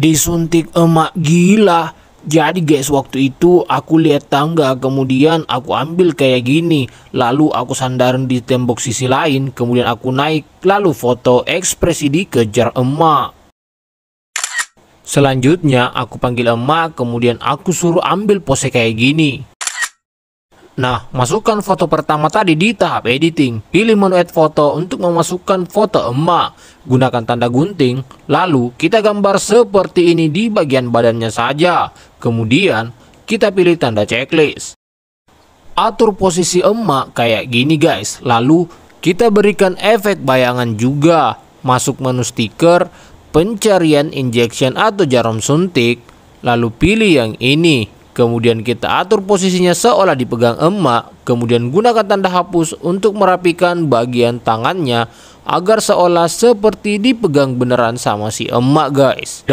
disuntik emak gila jadi guys waktu itu aku lihat tangga kemudian aku ambil kayak gini lalu aku sandaran di tembok sisi lain kemudian aku naik lalu foto ekspresi dikejar emak Selanjutnya aku panggil emak kemudian aku suruh ambil pose kayak gini Nah, masukkan foto pertama tadi di tahap editing. Pilih menu add foto untuk memasukkan foto emak. Gunakan tanda gunting. Lalu, kita gambar seperti ini di bagian badannya saja. Kemudian, kita pilih tanda checklist. Atur posisi emak kayak gini guys. Lalu, kita berikan efek bayangan juga. Masuk menu stiker, pencarian injection atau jarum suntik. Lalu pilih yang ini Kemudian kita atur posisinya seolah dipegang emak, kemudian gunakan tanda hapus untuk merapikan bagian tangannya agar seolah seperti dipegang beneran sama si emak guys.